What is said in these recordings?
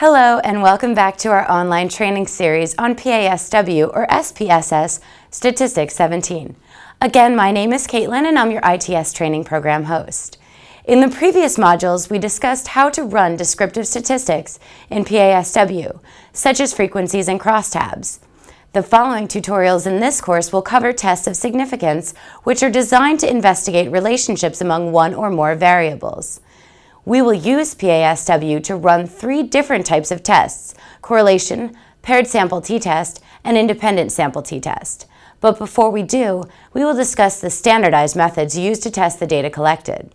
Hello, and welcome back to our online training series on PASW or SPSS Statistics 17. Again, my name is Caitlin, and I'm your ITS training program host. In the previous modules, we discussed how to run descriptive statistics in PASW, such as frequencies and crosstabs. The following tutorials in this course will cover tests of significance, which are designed to investigate relationships among one or more variables. We will use PASW to run three different types of tests, correlation, paired sample t-test, and independent sample t-test. But before we do, we will discuss the standardized methods used to test the data collected.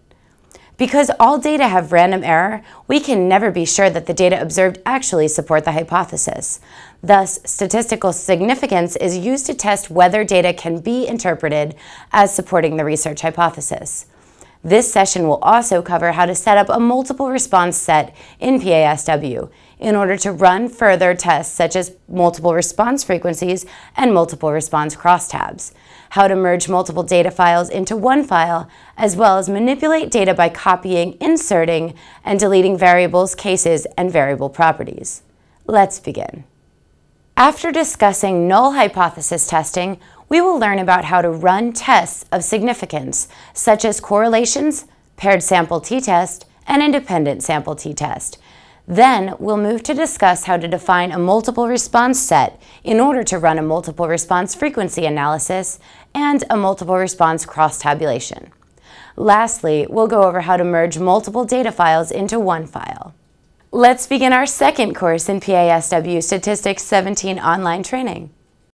Because all data have random error, we can never be sure that the data observed actually support the hypothesis. Thus, statistical significance is used to test whether data can be interpreted as supporting the research hypothesis. This session will also cover how to set up a multiple response set in PASW in order to run further tests such as multiple response frequencies and multiple response crosstabs, how to merge multiple data files into one file, as well as manipulate data by copying, inserting, and deleting variables, cases, and variable properties. Let's begin. After discussing null hypothesis testing, we will learn about how to run tests of significance, such as correlations, paired sample t-test, and independent sample t-test. Then, we'll move to discuss how to define a multiple response set in order to run a multiple response frequency analysis and a multiple response cross-tabulation. Lastly, we'll go over how to merge multiple data files into one file. Let's begin our second course in PASW Statistics 17 online training.